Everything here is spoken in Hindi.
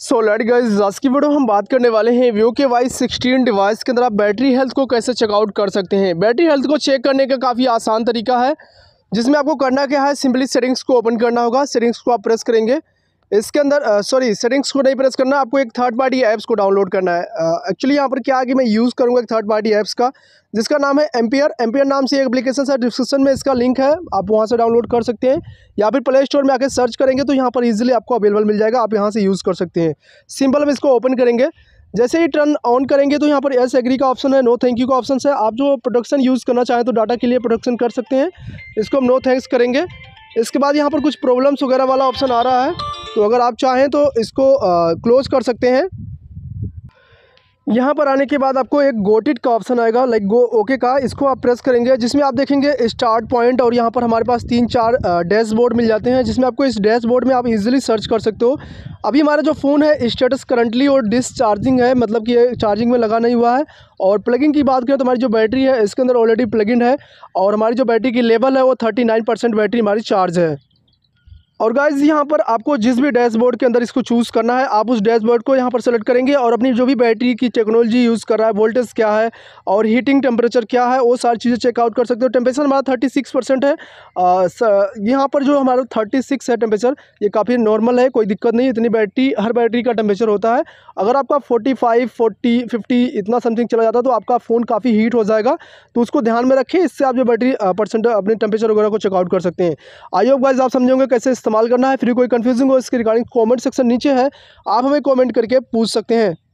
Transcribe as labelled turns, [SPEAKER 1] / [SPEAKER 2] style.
[SPEAKER 1] सो लेट गाइस आज की वीडियो हम बात करने वाले हैं व्यू के वाई सिक्सटीन डिवाइस के अंदर आप बैटरी हेल्थ को कैसे चेकआउट कर सकते हैं बैटरी हेल्थ को चेक करने का काफ़ी आसान तरीका है जिसमें आपको करना क्या है सिंपली सेटिंग्स को ओपन करना होगा सेटिंग्स को आप प्रेस करेंगे इसके अंदर सॉरी सेटिंग्स को नहीं प्रेस करना आपको एक थर्ड पार्टी ऐप्स को डाउनलोड करना है एक्चुअली यहाँ पर क्या है कि मैं यूज़ करूँगा एक थर्ड पार्टी ऐप्स का जिसका नाम है एम्पियर एम्पियर नाम से एक एप्लीकेशन है डिस्क्रिप्शन में इसका लिंक है आप वहाँ से डाउनलोड कर सकते हैं या फिर प्ले स्टोर में आकर सर्च करेंगे तो यहाँ पर ईजिली आपको अवेलेबल मिल जाएगा आप यहाँ से यूज़ कर सकते हैं सिंपल हम इसको ओपन करेंगे जैसे ही टर्न ऑन करेंगे तो यहाँ पर एस एग्री का ऑप्शन है नो थैंक यू का ऑप्शन है आप जो प्रोडक्शन यूज़ करना चाहें तो डाटा के लिए प्रोडक्शन कर सकते हैं इसको हम नो थैंक्स करेंगे इसके बाद यहाँ पर कुछ प्रॉब्लम्स वगैरह वाला ऑप्शन आ रहा है तो अगर आप चाहें तो इसको क्लोज़ कर सकते हैं यहाँ पर आने के बाद आपको एक गोटिट का ऑप्शन आएगा लाइक गो ओके का इसको आप प्रेस करेंगे जिसमें आप देखेंगे स्टार्ट पॉइंट और यहाँ पर हमारे पास तीन चार डैशबोर्ड मिल जाते हैं जिसमें आपको इस डैशबोर्ड में आप इजीली सर्च कर सकते हो अभी हमारा जो फ़ोन है स्टेटस करंटली और डिसचार्जिंग है मतलब कि चार्जिंग में लगा नहीं हुआ है और प्लगिंग की बात करें तो हमारी जो बैटरी है इसके अंदर ऑलरेडी प्लगिंग है और हमारी जो बैटरी की लेवल है वो थर्टी बैटरी हमारी चार्ज है और गाइज यहाँ पर आपको जिस भी डैशबोर्ड के अंदर इसको चूज़ करना है आप उस डैशबोर्ड को यहाँ पर सेलेक्ट करेंगे और अपनी जो भी बैटरी की टेक्नोलॉजी यूज़ कर रहा है वोल्टेज क्या है और हीटिंग टेम्परेचर क्या है वो सारी चीज़ें चेकआउट कर सकते हो टेम्परेचर हमारा थर्टी सिक्स परसेंट है यहाँ पर जो हमारा थर्टी सिक्स है टेम्परेचर ये काफ़ी नॉर्मल है कोई दिक्कत नहीं इतनी बैटरी हर बैटरी का टेम्परेचर होता है अगर आपका फोर्टी फाइव फोर्टी फिफ्टी इतना समथिंग चला जाता है तो आपका फ़ोन काफ़ी हीट हो जाएगा तो उसको ध्यान में रखें इससे आप जो बैटरी परसेंट अपने टेम्परेचर वगैरह को चेकआउट कर सकते हैं आइए गाइज आप समझोगे कैसे इस्तेमाल करना है फिर कोई कन्फ्यूजन हो इसके रिगार्डिंग कॉमेंट सेक्शन नीचे है आप हमें कॉमेंट करके पूछ सकते हैं